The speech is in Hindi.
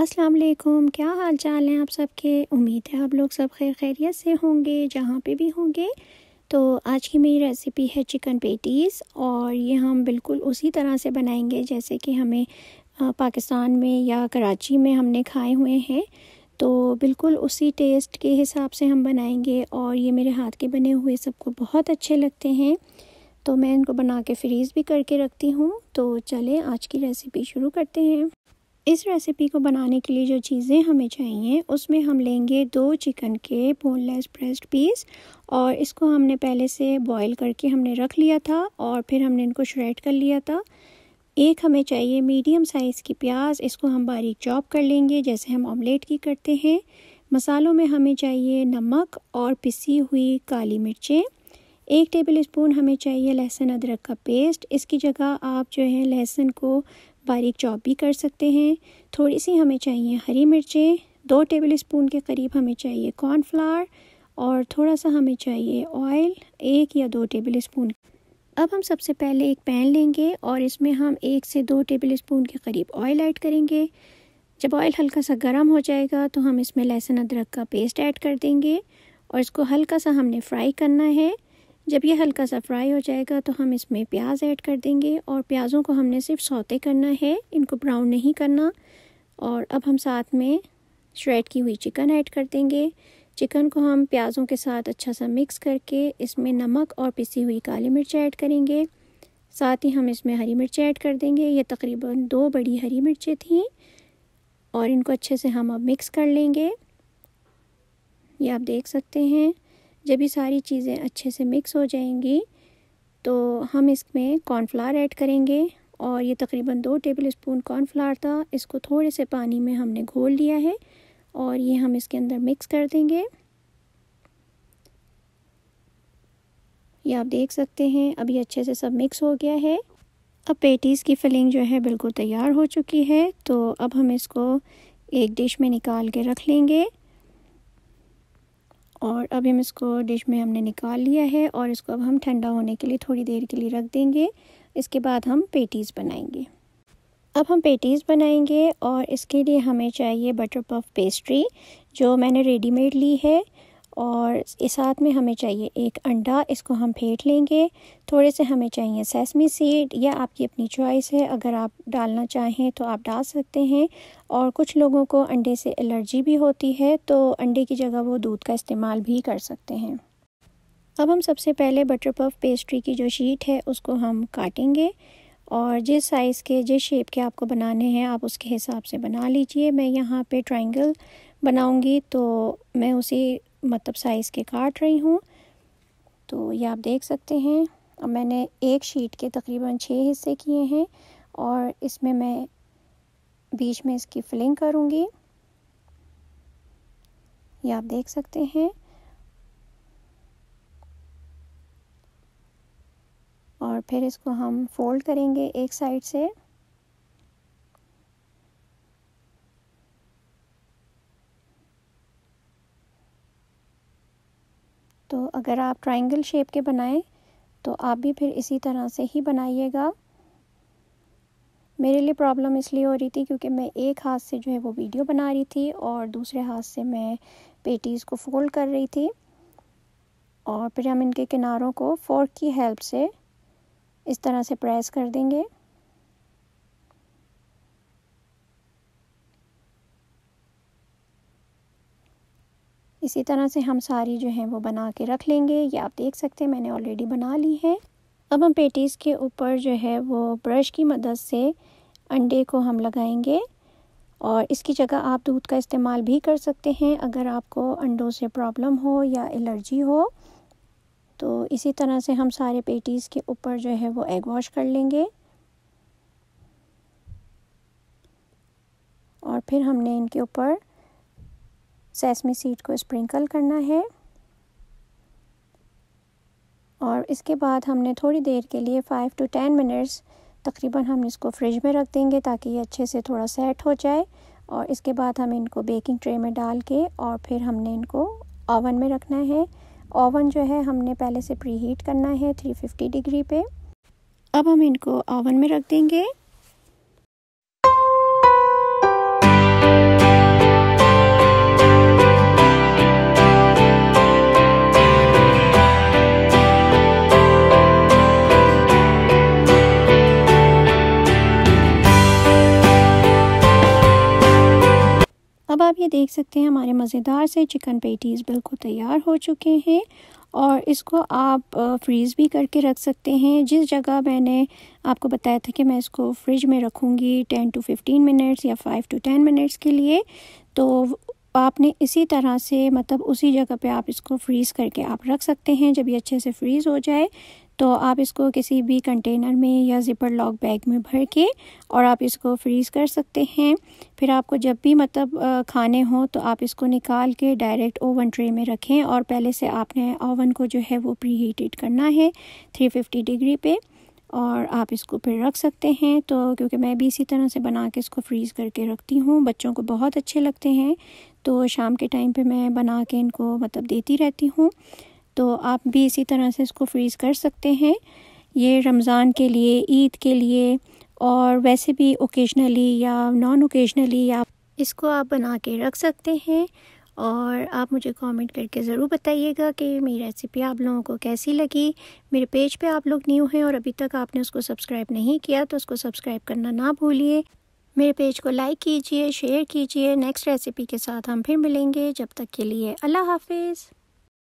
अस्सलाम वालेकुम क्या हाल चाल हैं आप सबके उम्मीद है आप लोग सब खैर खैरियत से होंगे जहाँ पे भी होंगे तो आज की मेरी रेसिपी है चिकन पेटीज़ और ये हम बिल्कुल उसी तरह से बनाएंगे जैसे कि हमें पाकिस्तान में या कराची में हमने खाए हुए हैं तो बिल्कुल उसी टेस्ट के हिसाब से हम बनाएंगे और ये मेरे हाथ के बने हुए सबको बहुत अच्छे लगते हैं तो मैं इनको बना के फ्रीज़ भी करके रखती हूँ तो चलें आज की रेसिपी शुरू करते हैं इस रेसिपी को बनाने के लिए जो चीज़ें हमें चाहिए उसमें हम लेंगे दो चिकन के बोनलेस ब्रेस्ट पीस और इसको हमने पहले से बॉईल करके हमने रख लिया था और फिर हमने इनको श्रेड कर लिया था एक हमें चाहिए मीडियम साइज़ की प्याज इसको हम बारीक चॉप कर लेंगे जैसे हम ऑमलेट की करते हैं मसालों में हमें चाहिए नमक और पिसी हुई काली मिर्चें एक टेबल स्पून हमें चाहिए लहसुन अदरक का पेस्ट इसकी जगह आप जो है लहसुन को बारीक चॉप भी कर सकते हैं थोड़ी सी हमें चाहिए हरी मिर्चें दो टेबल स्पून के करीब हमें चाहिए कॉर्नफ्लावर और थोड़ा सा हमें चाहिए ऑयल एक या दो टेबल स्पून अब हम सबसे पहले एक पैन लेंगे और इसमें हम एक से दो टेबल स्पून के करीब ऑयल ऐड करेंगे जब ऑयल हल्का सा गर्म हो जाएगा तो हम इसमें लहसुन अदरक का पेस्ट ऐड कर देंगे और इसको हल्का सा हमने फ्राई करना है जब ये हल्का सा फ्राई हो जाएगा तो हम इसमें प्याज ऐड कर देंगे और प्याज़ों को हमने सिर्फ सौते करना है इनको ब्राउन नहीं करना और अब हम साथ में श्रेड की हुई चिकन ऐड कर देंगे चिकन को हम प्याज़ों के साथ अच्छा सा मिक्स करके इसमें नमक और पिसी हुई काली मिर्च ऐड करेंगे साथ ही हम इसमें हरी मिर्च ऐड कर देंगे ये तकरीबन दो बड़ी हरी मिर्चें थीं और इनको अच्छे से हम अब मिक्स कर लेंगे ये आप देख सकते हैं जब ये सारी चीज़ें अच्छे से मिक्स हो जाएंगी तो हम इसमें कॉर्नफ्लावर ऐड करेंगे और ये तकरीबन दो टेबल स्पून कॉर्नफ्लावर था इसको थोड़े से पानी में हमने घोल लिया है और ये हम इसके अंदर मिक्स कर देंगे ये आप देख सकते हैं अभी अच्छे से सब मिक्स हो गया है अब पेटीज़ की फिलिंग जो है बिल्कुल तैयार हो चुकी है तो अब हम इसको एक डिश में निकाल के रख लेंगे और अब हम इसको डिश में हमने निकाल लिया है और इसको अब हम ठंडा होने के लिए थोड़ी देर के लिए रख देंगे इसके बाद हम पेटीज़ बनाएंगे अब हम पेटीज़ बनाएंगे और इसके लिए हमें चाहिए बटर पफ पेस्ट्री जो मैंने रेडीमेड ली है और इस साथ में हमें चाहिए एक अंडा इसको हम फेंट लेंगे थोड़े से हमें चाहिए सेसमी सीड या आपकी अपनी चॉइस है अगर आप डालना चाहें तो आप डाल सकते हैं और कुछ लोगों को अंडे से एलर्जी भी होती है तो अंडे की जगह वो दूध का इस्तेमाल भी कर सकते हैं अब हम सबसे पहले बटर पफ पेस्ट्री की जो शीट है उसको हम काटेंगे और जिस साइज़ के जिस शेप के आपको बनाने हैं आप उसके हिसाब से बना लीजिए मैं यहाँ पे ट्रायंगल बनाऊंगी तो मैं उसी मतलब साइज़ के काट रही हूँ तो ये आप देख सकते हैं अब मैंने एक शीट के तकरीबन छः हिस्से किए हैं और इसमें मैं बीच में इसकी फिलिंग करूँगी ये आप देख सकते हैं और फिर इसको हम फोल्ड करेंगे एक साइड से तो अगर आप ट्राइंगल शेप के बनाएं तो आप भी फिर इसी तरह से ही बनाइएगा मेरे लिए प्रॉब्लम इसलिए हो रही थी क्योंकि मैं एक हाथ से जो है वो वीडियो बना रही थी और दूसरे हाथ से मैं पेटीज़ को फोल्ड कर रही थी और फिर हम इनके किनारों को फोर्क की हेल्प से इस तरह से प्रेस कर देंगे इसी तरह से हम सारी जो है वो बना के रख लेंगे ये आप देख सकते हैं मैंने ऑलरेडी बना ली है अब हम पेटीज़ के ऊपर जो है वो ब्रश की मदद से अंडे को हम लगाएंगे और इसकी जगह आप दूध का इस्तेमाल भी कर सकते हैं अगर आपको अंडों से प्रॉब्लम हो या एलर्जी हो तो इसी तरह से हम सारे पेटीज़ के ऊपर जो है वो एग वॉश कर लेंगे और फिर हमने इनके ऊपर सेसमी सीड को स्प्रिंकल करना है और इसके बाद हमने थोड़ी देर के लिए फ़ाइव टू टेन मिनट्स तकरीबन हम इसको फ्रिज में रख देंगे ताकि ये अच्छे से थोड़ा सेट हो जाए और इसके बाद हम इनको बेकिंग ट्रे में डाल के और फिर हमने इनको ओवन में रखना है ओवन जो है हमने पहले से प्री हीट करना है 350 डिग्री पे अब हम इनको ओवन में रख देंगे देख सकते हैं हमारे मज़ेदार से चिकन पेटीज़ बिल्कुल तैयार हो चुके हैं और इसको आप फ्रीज़ भी करके रख सकते हैं जिस जगह मैंने आपको बताया था कि मैं इसको फ्रिज में रखूँगी टेन टू फिफ्टीन मिनट्स या फ़ाइव टू टेन मिनट्स के लिए तो आपने इसी तरह से मतलब उसी जगह पे आप इसको फ्रीज़ करके आप रख सकते हैं जब ये अच्छे से फ्रीज़ हो जाए तो आप इसको किसी भी कंटेनर में या ज़िपर लॉक बैग में भर के और आप इसको फ्रीज़ कर सकते हैं फिर आपको जब भी मतलब खाने हो तो आप इसको निकाल के डायरेक्ट ओवन ट्रे में रखें और पहले से आपने ओवन को जो है वो प्री हीटेड करना है 350 डिग्री पे और आप इसको फिर रख सकते हैं तो क्योंकि मैं भी इसी तरह से बना के इसको फ्रीज़ करके रखती हूँ बच्चों को बहुत अच्छे लगते हैं तो शाम के टाइम पे मैं बना के इनको मतलब देती रहती हूँ तो आप भी इसी तरह से इसको फ्रीज़ कर सकते हैं ये रमज़ान के लिए ईद के लिए और वैसे भी ओकेजनली या नॉन ओकेजनली या इसको आप बना के रख सकते हैं और आप मुझे कमेंट करके ज़रूर बताइएगा कि मेरी रेसिपी आप लोगों को कैसी लगी मेरे पेज पे आप लोग न्यू हैं और अभी तक आपने उसको सब्सक्राइब नहीं किया तो उसको सब्सक्राइब करना ना भूलिए मेरे पेज को लाइक कीजिए शेयर कीजिए नेक्स्ट रेसिपी के साथ हम फिर मिलेंगे जब तक के लिए अल्लाह हाफिज़